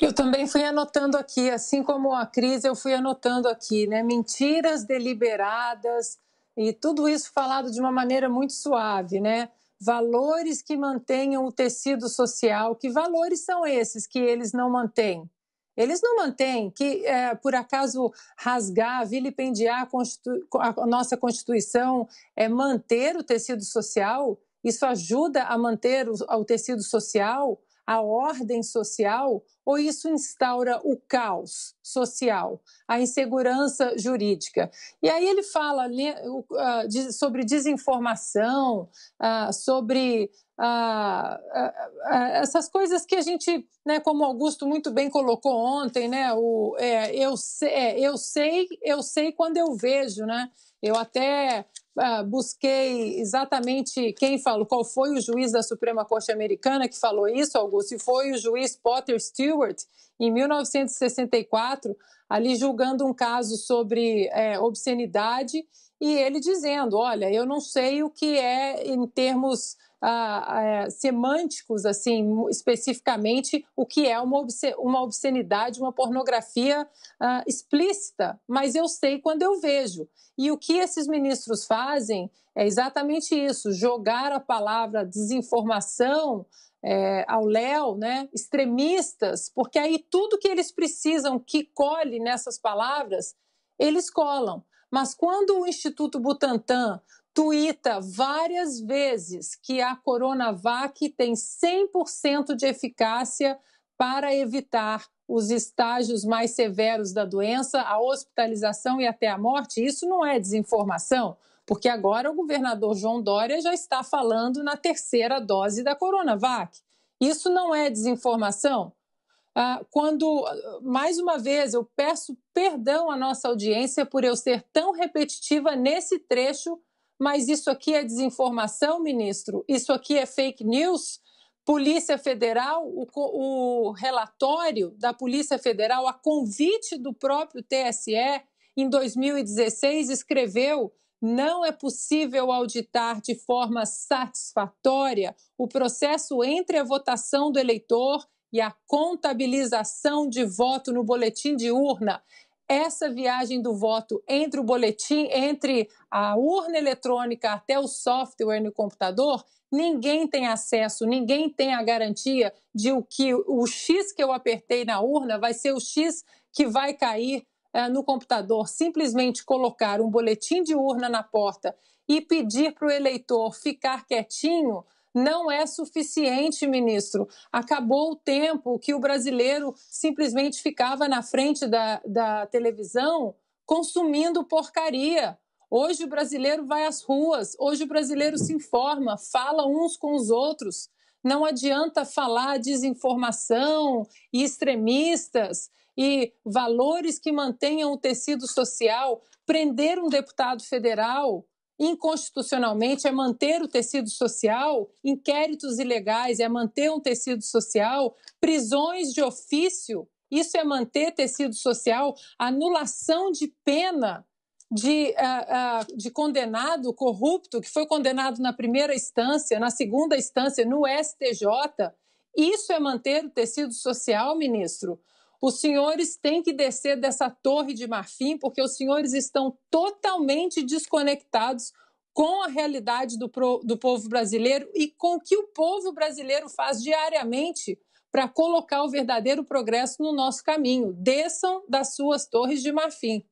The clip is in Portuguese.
Eu também fui anotando aqui, assim como a crise, eu fui anotando aqui, né? Mentiras deliberadas e tudo isso falado de uma maneira muito suave, né? Valores que mantenham o tecido social. Que valores são esses que eles não mantêm? Eles não mantêm que, é, por acaso, rasgar, vilipendiar a, Constitu... a nossa Constituição é manter o tecido social? Isso ajuda a manter o, o tecido social, a ordem social? ou isso instaura o caos social, a insegurança jurídica. E aí ele fala ah, sobre desinformação, ah, sobre ah, essas coisas que a gente, né, como Augusto muito bem colocou ontem, né, o, é, eu, é, eu sei, eu sei quando eu vejo, né? Eu até Uh, busquei exatamente quem falou, qual foi o juiz da Suprema Corte Americana que falou isso, Augusto, e foi o juiz Potter Steele, Stewart, em 1964, ali julgando um caso sobre é, obscenidade e ele dizendo: Olha, eu não sei o que é em termos ah, ah, semânticos, assim, especificamente o que é uma, uma obscenidade, uma pornografia ah, explícita, mas eu sei quando eu vejo. E o que esses ministros fazem é exatamente isso: jogar a palavra desinformação é, ao Léo, né, extremistas, porque aí tudo que eles precisam que colhe nessas palavras, eles colam. Mas quando o Instituto Butantan tuita várias vezes que a Coronavac tem 100% de eficácia para evitar os estágios mais severos da doença, a hospitalização e até a morte. Isso não é desinformação, porque agora o governador João Dória já está falando na terceira dose da Coronavac. Isso não é desinformação? Ah, quando, mais uma vez, eu peço perdão à nossa audiência por eu ser tão repetitiva nesse trecho mas isso aqui é desinformação, ministro? Isso aqui é fake news? Polícia Federal, o, o relatório da Polícia Federal, a convite do próprio TSE, em 2016, escreveu não é possível auditar de forma satisfatória o processo entre a votação do eleitor e a contabilização de voto no boletim de urna essa viagem do voto entre o boletim, entre a urna eletrônica até o software no computador, ninguém tem acesso, ninguém tem a garantia de o que o X que eu apertei na urna vai ser o X que vai cair eh, no computador. Simplesmente colocar um boletim de urna na porta e pedir para o eleitor ficar quietinho não é suficiente, ministro. Acabou o tempo que o brasileiro simplesmente ficava na frente da, da televisão consumindo porcaria. Hoje o brasileiro vai às ruas, hoje o brasileiro se informa, fala uns com os outros. Não adianta falar desinformação e extremistas e valores que mantenham o tecido social. Prender um deputado federal inconstitucionalmente, é manter o tecido social, inquéritos ilegais, é manter um tecido social, prisões de ofício, isso é manter tecido social, anulação de pena de, uh, uh, de condenado corrupto, que foi condenado na primeira instância, na segunda instância, no STJ. Isso é manter o tecido social, ministro. Os senhores têm que descer dessa torre de marfim, porque os senhores estão totalmente desconectados com a realidade do, pro, do povo brasileiro e com o que o povo brasileiro faz diariamente para colocar o verdadeiro progresso no nosso caminho. Desçam das suas torres de marfim.